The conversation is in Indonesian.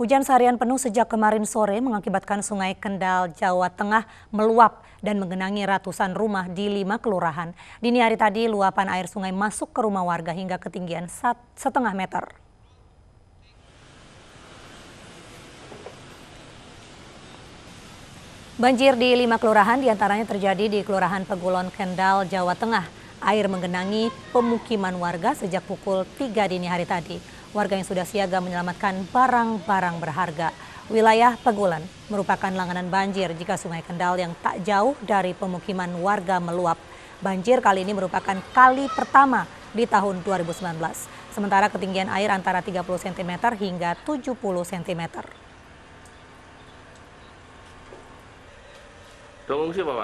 Hujan seharian penuh sejak kemarin sore mengakibatkan Sungai Kendal, Jawa Tengah meluap dan mengenangi ratusan rumah di lima kelurahan. Dini hari tadi luapan air sungai masuk ke rumah warga hingga ketinggian setengah meter. Banjir di lima kelurahan diantaranya terjadi di Kelurahan Pegulon Kendal, Jawa Tengah. Air menggenangi pemukiman warga sejak pukul 3 dini hari tadi. Warga yang sudah siaga menyelamatkan barang-barang berharga. Wilayah Pegulan merupakan langganan banjir jika Sungai Kendal yang tak jauh dari pemukiman warga meluap. Banjir kali ini merupakan kali pertama di tahun 2019. Sementara ketinggian air antara 30 cm hingga 70 cm. Tunggu Bapak?